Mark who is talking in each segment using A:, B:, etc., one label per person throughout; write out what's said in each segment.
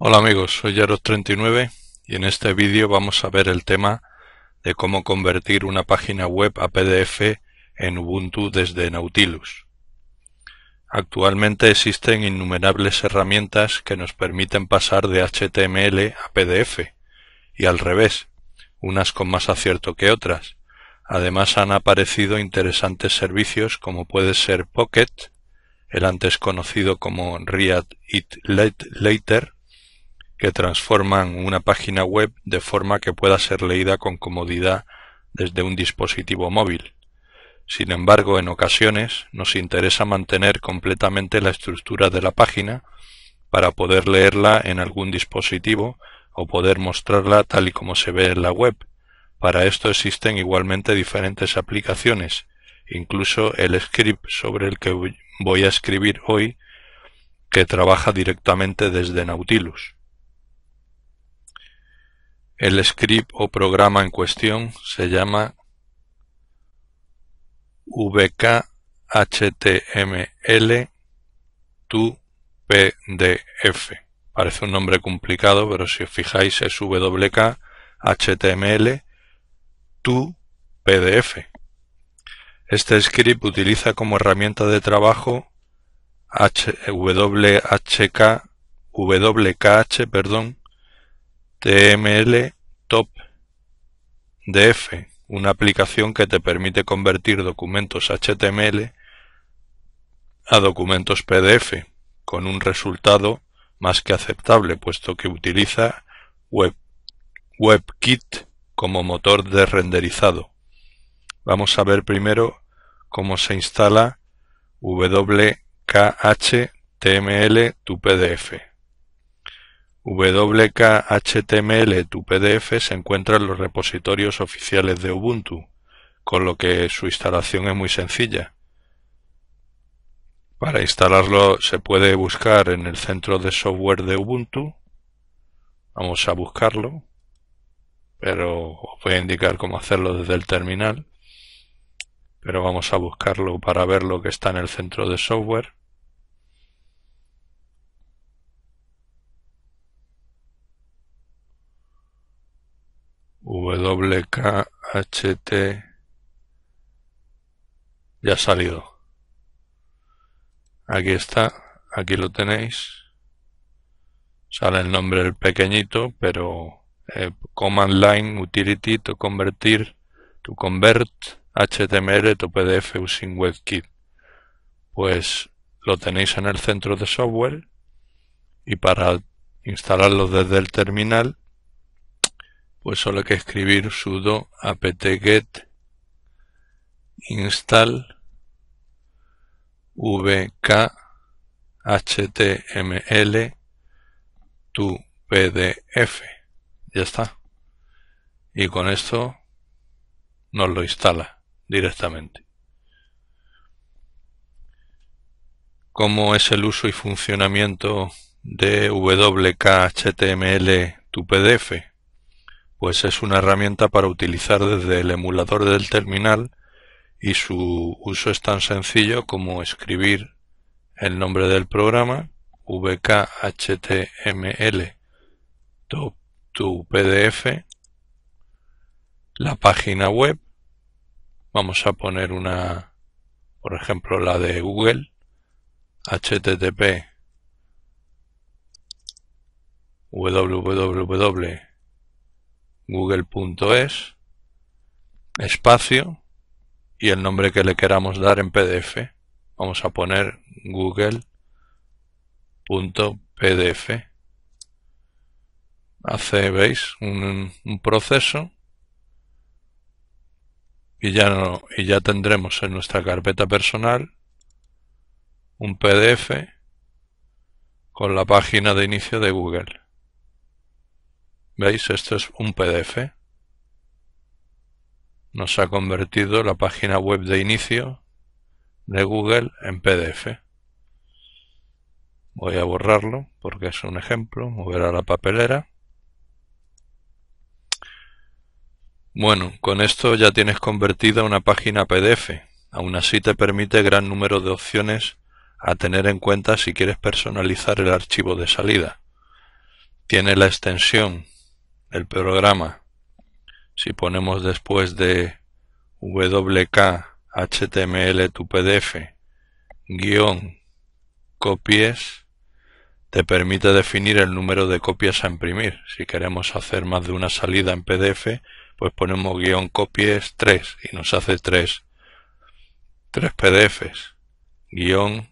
A: Hola amigos, soy Yaros39 y en este vídeo vamos a ver el tema de cómo convertir una página web a PDF en Ubuntu desde Nautilus. Actualmente existen innumerables herramientas que nos permiten pasar de HTML a PDF y al revés, unas con más acierto que otras. Además han aparecido interesantes servicios como puede ser Pocket, el antes conocido como Read It Later, que transforman una página web de forma que pueda ser leída con comodidad desde un dispositivo móvil. Sin embargo, en ocasiones nos interesa mantener completamente la estructura de la página para poder leerla en algún dispositivo o poder mostrarla tal y como se ve en la web. Para esto existen igualmente diferentes aplicaciones, incluso el script sobre el que voy a escribir hoy, que trabaja directamente desde Nautilus. El script o programa en cuestión se llama vkhtml2pdf. Parece un nombre complicado, pero si os fijáis es wkhtml2pdf. Este script utiliza como herramienta de trabajo WKH, perdón, tml top df, una aplicación que te permite convertir documentos HTML a documentos PDF con un resultado más que aceptable, puesto que utiliza WebKit como motor de renderizado. Vamos a ver primero cómo se instala wkhtml tu PDF wkhtml html pdf se encuentra en los repositorios oficiales de Ubuntu, con lo que su instalación es muy sencilla. Para instalarlo se puede buscar en el centro de software de Ubuntu. Vamos a buscarlo, pero os voy a indicar cómo hacerlo desde el terminal. Pero vamos a buscarlo para ver lo que está en el centro de software. wkht ya ha salido aquí está aquí lo tenéis sale el nombre pequeñito pero eh, command line utility to convertir to convert html to pdf using webkit pues lo tenéis en el centro de software y para instalarlo desde el terminal pues solo hay que escribir sudo apt-get install vk tu pdf. Ya está. Y con esto nos lo instala directamente. ¿Cómo es el uso y funcionamiento de wkhtml tu pdf? pues es una herramienta para utilizar desde el emulador del terminal y su uso es tan sencillo como escribir el nombre del programa vkhtml to, pdf la página web vamos a poner una por ejemplo la de google http www google.es, espacio y el nombre que le queramos dar en PDF. Vamos a poner google.pdf. Hace, veis, un, un proceso y ya, y ya tendremos en nuestra carpeta personal un PDF con la página de inicio de Google. ¿Veis? Esto es un PDF. Nos ha convertido la página web de inicio de Google en PDF. Voy a borrarlo porque es un ejemplo. Mover a la papelera. Bueno, con esto ya tienes convertida una página PDF. Aún así te permite gran número de opciones a tener en cuenta si quieres personalizar el archivo de salida. Tiene la extensión el programa. Si ponemos después de WKHTML tu pdf guión copies te permite definir el número de copias a imprimir. Si queremos hacer más de una salida en PDF, pues ponemos guión copies 3 y nos hace 3. tres PDFs. Guión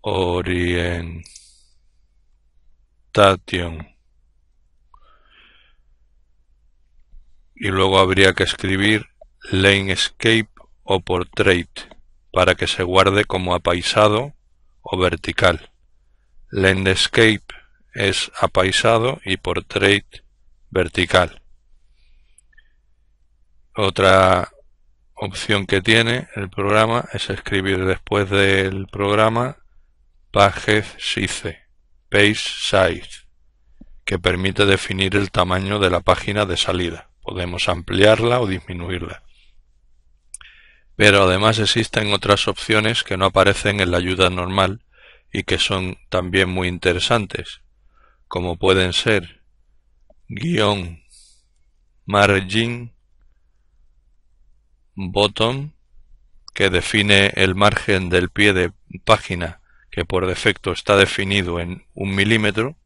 A: orientation y luego habría que escribir Landscape o Portrait para que se guarde como apaisado o vertical. Landscape es apaisado y Portrait vertical. Otra opción que tiene el programa es escribir después del programa Page Page Size, que permite definir el tamaño de la página de salida podemos ampliarla o disminuirla. Pero además existen otras opciones que no aparecen en la ayuda normal y que son también muy interesantes, como pueden ser guión margin bottom que define el margen del pie de página que por defecto está definido en un milímetro.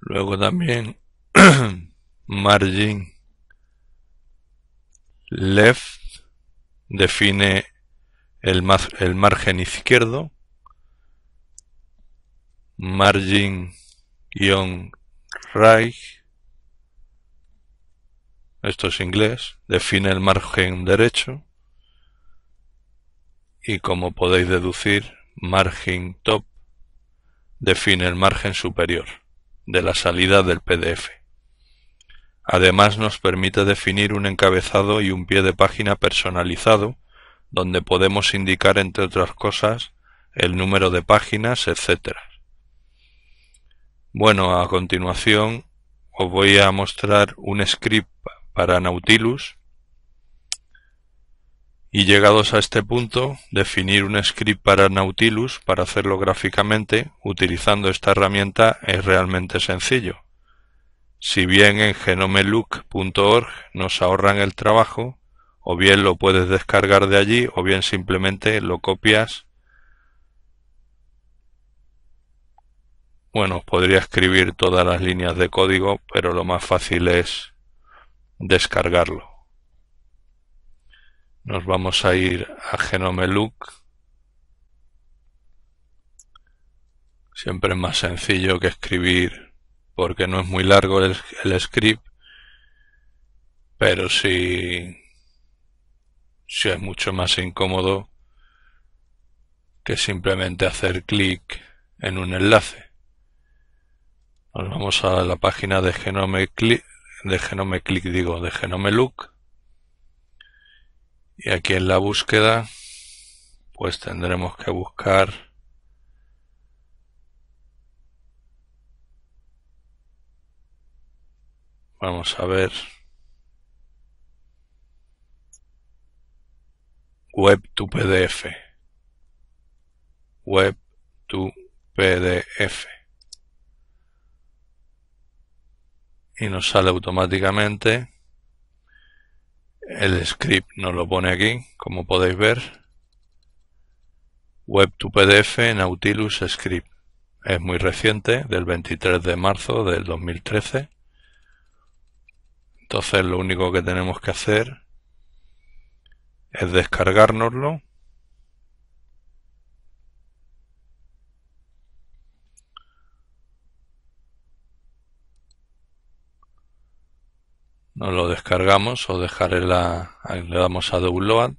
A: Luego también margin left define el, margen izquierdo margin right esto es inglés define el margen derecho y como podéis deducir margin top define el margen superior de la salida del PDF Además nos permite definir un encabezado y un pie de página personalizado, donde podemos indicar entre otras cosas el número de páginas, etc. Bueno, a continuación os voy a mostrar un script para Nautilus y llegados a este punto, definir un script para Nautilus para hacerlo gráficamente utilizando esta herramienta es realmente sencillo. Si bien en genomelook.org nos ahorran el trabajo, o bien lo puedes descargar de allí, o bien simplemente lo copias. Bueno, podría escribir todas las líneas de código, pero lo más fácil es descargarlo. Nos vamos a ir a Genomelook. Siempre es más sencillo que escribir porque no es muy largo el, script, pero sí, es mucho más incómodo que simplemente hacer clic en un enlace. Nos vamos a la página de Genome Click, de Genome Click digo, de Genome Look. Y aquí en la búsqueda, pues tendremos que buscar Vamos a ver. Web to PDF. Web to PDF. Y nos sale automáticamente. El script nos lo pone aquí, como podéis ver. Web to PDF Nautilus Script. Es muy reciente, del 23 de marzo del 2013. Entonces lo único que tenemos que hacer es descargárnoslo. Nos lo descargamos, os dejaré la. le damos a download.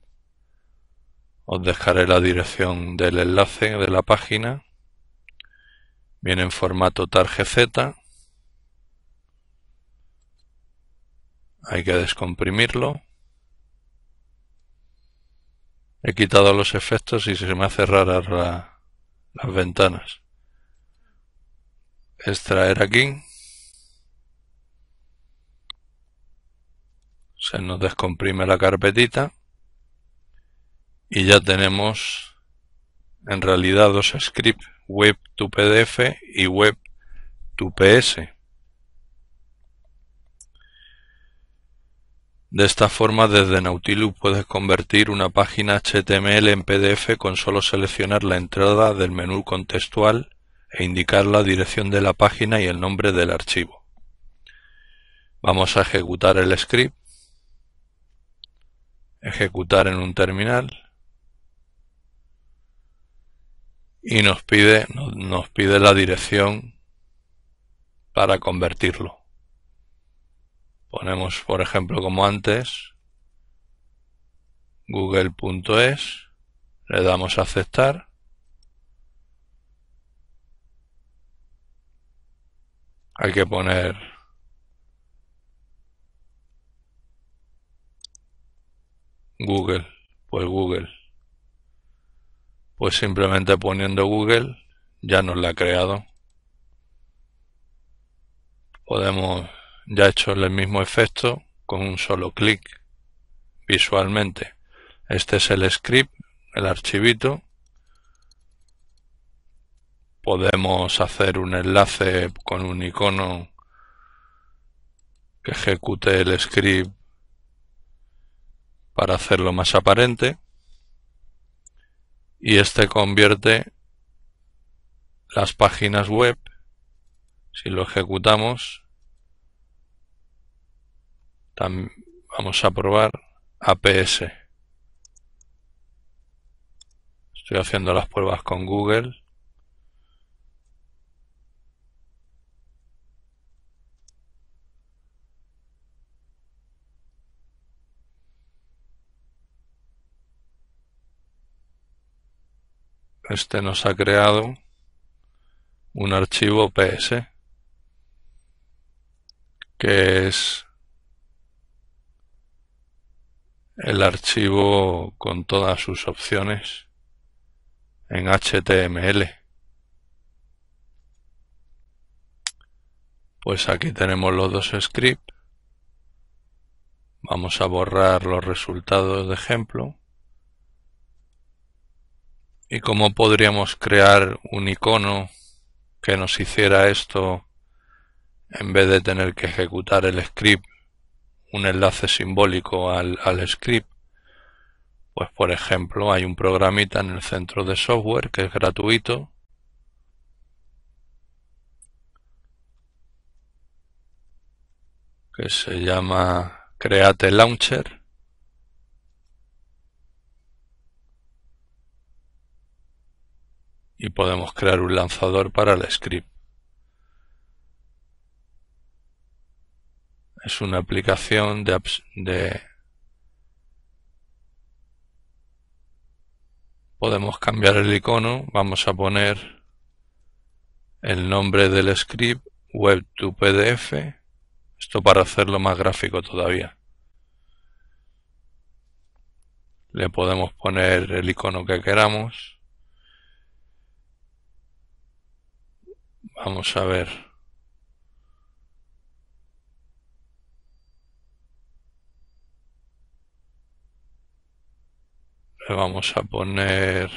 A: Os dejaré la dirección del enlace de la página. Viene en formato tarjeta. hay que descomprimirlo he quitado los efectos y se me hace cerrado las ventanas extraer aquí se nos descomprime la carpetita y ya tenemos en realidad dos scripts web to pdf y web to ps De esta forma desde Nautilus puedes convertir una página HTML en PDF con solo seleccionar la entrada del menú contextual e indicar la dirección de la página y el nombre del archivo. Vamos a ejecutar el script. Ejecutar en un terminal. Y nos pide, nos pide la dirección para convertirlo. Ponemos, por ejemplo, como antes, google.es, le damos a aceptar. Hay que poner Google, pues Google. Pues simplemente poniendo Google ya nos la ha creado. Podemos ya he hecho el mismo efecto con un solo clic visualmente. Este es el script, el archivito. Podemos hacer un enlace con un icono que ejecute el script para hacerlo más aparente. Y este convierte las páginas web, si lo ejecutamos, vamos a probar APS. Estoy haciendo las pruebas con Google. Este nos ha creado un archivo PS que es el archivo con todas sus opciones en HTML. Pues aquí tenemos los dos scripts. Vamos a borrar los resultados de ejemplo. ¿Y cómo podríamos crear un icono que nos hiciera esto en vez de tener que ejecutar el script un enlace simbólico al, al script. Pues por ejemplo, hay un programita en el centro de software que es gratuito, que se llama Create Launcher. Y podemos crear un lanzador para el script. es una aplicación de, podemos cambiar el icono vamos a poner el nombre del script web to pdf esto para hacerlo más gráfico todavía le podemos poner el icono que queramos vamos a ver le eh, vamos a poner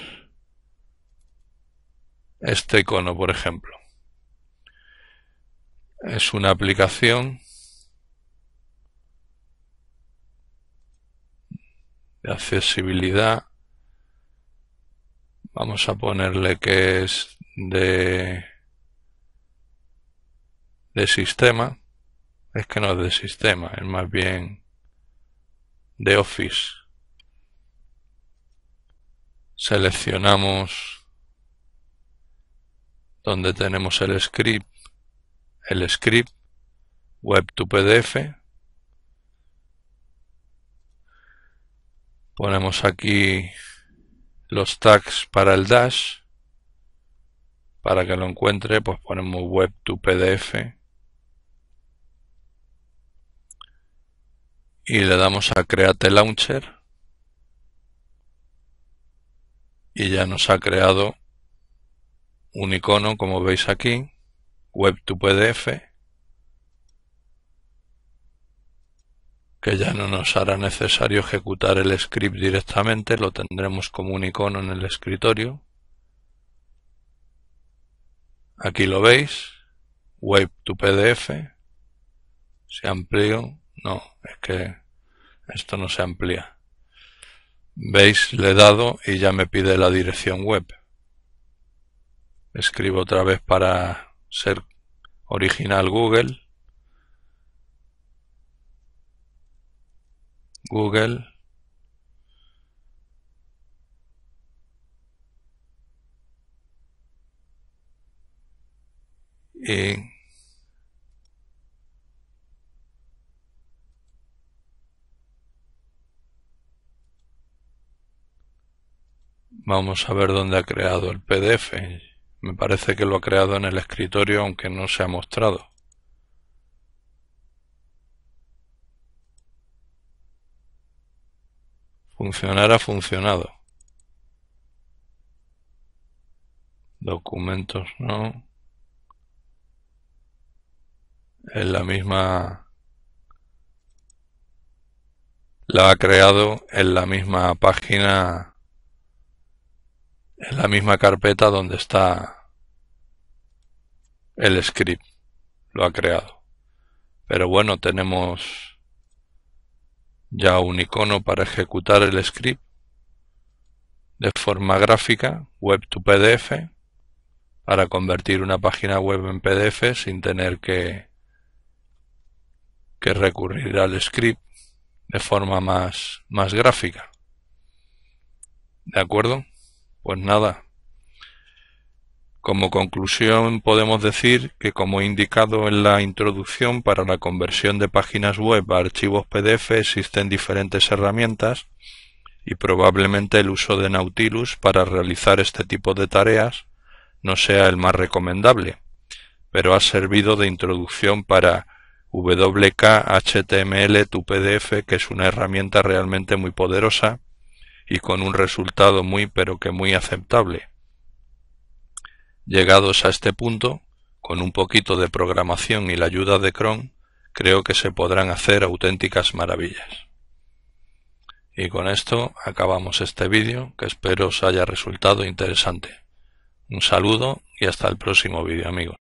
A: este icono, por ejemplo. Es una aplicación de accesibilidad. Vamos a ponerle que es de, de sistema. Es que no es de sistema, es más bien de Office seleccionamos donde tenemos el script, el script web to PDF. Ponemos aquí los tags para el dash. Para que lo encuentre, pues ponemos web to PDF. Y le damos a Create Launcher. y ya nos ha creado un icono como veis aquí, web to PDF, que ya no nos hará necesario ejecutar el script directamente, lo tendremos como un icono en el escritorio. Aquí lo veis, web to PDF, se amplío. no, es que esto no se amplía. Veis, le he dado y ya me pide la dirección web. Escribo otra vez para ser original Google. Google. Y Vamos a ver dónde ha creado el PDF. Me parece que lo ha creado en el escritorio aunque no se ha mostrado. Funcionar ha funcionado. Documentos no. En la misma... La ha creado en la misma página en la misma carpeta donde está el script. Lo ha creado. Pero bueno, tenemos ya un icono para ejecutar el script de forma gráfica, web to PDF, para convertir una página web en PDF sin tener que, que recurrir al script de forma más, más gráfica. ¿De acuerdo? Pues nada, como conclusión podemos decir que como he indicado en la introducción para la conversión de páginas web a archivos PDF existen diferentes herramientas y probablemente el uso de Nautilus para realizar este tipo de tareas no sea el más recomendable, pero ha servido de introducción para WKHTML tu PDF que es una herramienta realmente muy poderosa y con un resultado muy pero que muy aceptable. Llegados a este punto, con un poquito de programación y la ayuda de Chrome, creo que se podrán hacer auténticas maravillas. Y con esto acabamos este vídeo que espero os haya resultado interesante. Un saludo y hasta el próximo vídeo amigos.